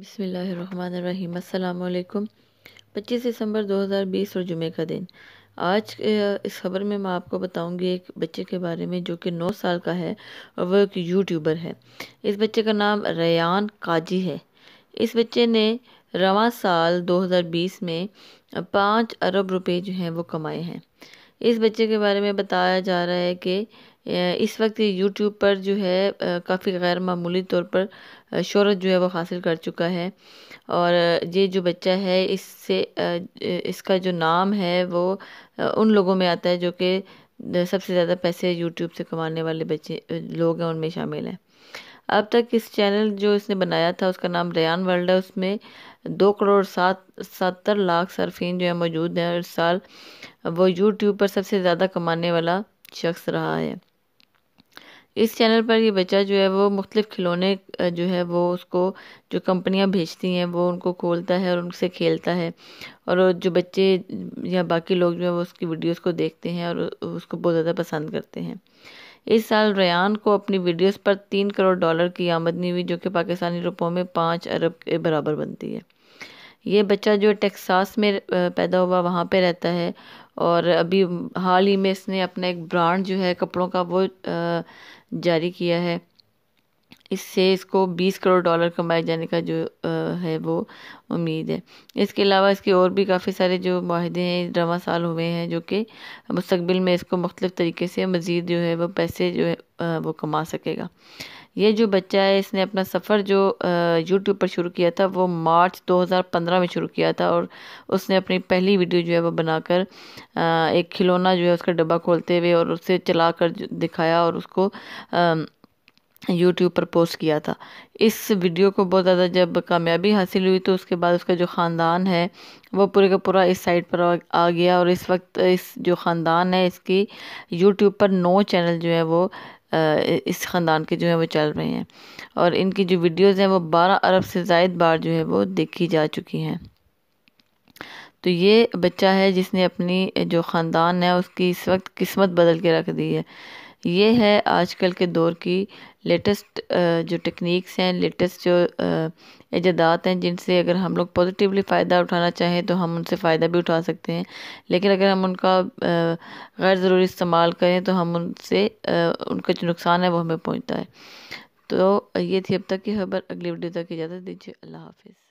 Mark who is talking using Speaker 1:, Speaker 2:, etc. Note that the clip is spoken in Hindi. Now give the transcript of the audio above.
Speaker 1: बसमिलकुम पच्चीस दिसंबर 2020 और जुमे का दिन आज इस खबर में मैं आपको बताऊंगी एक बच्चे के बारे में जो कि 9 साल का है और वह एक यूट्यूबर है इस बच्चे का नाम रयान काजी है इस बच्चे ने रवा साल 2020 में पाँच अरब रुपए जो हैं वो कमाए हैं इस बच्चे के बारे में बताया जा रहा है कि इस वक्त यूट्यूब पर जो है काफ़ी गैर मामूली तौर पर शहरत जो है वो हासिल कर चुका है और ये जो बच्चा है इससे इसका जो नाम है वो उन लोगों में आता है जो कि सबसे ज़्यादा पैसे यूट्यूब से कमाने वाले बच्चे लोग हैं उनमें शामिल हैं अब तक इस चैनल जो इसने बनाया था उसका नाम रयान वर्ल्ड है उसमें दो करोड़ सात सत्तर लाख सरफिन जो है मौजूद हैं और इस साल वो यूट्यूब पर सबसे ज़्यादा कमाने वाला शख्स रहा है इस चैनल पर ये बच्चा जो है वो मुख्तलिफ़ खिलौने जो है वो उसको जो कंपनियां भेजती हैं वो उनको खोलता है और उनसे खेलता है और जो बच्चे या बाकी लोग जो है वो उसकी वीडियोस को देखते हैं और उसको बहुत ज़्यादा पसंद करते हैं इस साल रयान को अपनी वीडियोस पर तीन करोड़ डॉलर की आमदनी हुई जो कि पाकिस्तानी रुपयों में पाँच अरब के बराबर बनती है ये बच्चा जो टेक्सास में पैदा हुआ वहाँ पे रहता है और अभी हाल ही में इसने अपना एक ब्रांड जो है कपड़ों का वो जारी किया है इससे इसको 20 करोड़ डॉलर कमाए जाने का जो है वो उम्मीद है इसके अलावा इसके और भी काफ़ी सारे जो माहे हैं रवा साल हुए हैं जो कि मुस्तबिल में इसको मुख्तलिफ़ तरीके से मज़ीद जो है वो पैसे जो है वो कमा सकेगा ये जो बच्चा है इसने अपना सफ़र जो यूट्यूब पर शुरू किया था वो मार्च 2015 में शुरू किया था और उसने अपनी पहली वीडियो जो है वो बनाकर एक खिलौना जो है उसका डब्बा खोलते हुए और उसे चला कर दिखाया और उसको यूट्यूब पर पोस्ट किया था इस वीडियो को बहुत ज़्यादा जब कामयाबी हासिल हुई तो उसके बाद उसका जो ख़ानदान है वो पूरे का पूरा इस साइट पर आ गया और इस वक्त इस जो ख़ानदान है इसकी यूट्यूब पर नौ चैनल जो है वो इस ख़ानदान के जो है वो चल रहे हैं और इनकी जो वीडियोज़ हैं वो बारह अरब से जायद बार जो है वो देखी जा चुकी हैं तो ये बच्चा है जिसने अपनी जो ख़ानदान है उसकी इस वक्त किस्मत बदल के रख दी है ये है आजकल के दौर की लेटेस्ट जो टेक्निक्स हैं लेटेस्ट जो ईजादात हैं जिनसे अगर हम लोग पॉजिटिवली फ़ायदा उठाना चाहें तो हम उनसे फ़ायदा भी उठा सकते हैं लेकिन अगर हम उनका गैर ज़रूरी इस्तेमाल करें तो हम उनसे उनका जो नुकसान है वो हमें पहुँचता है तो ये थी अब तक की खबर अगली वीडियो तक इजाज़त दीजिए अल्लाह हाफिज़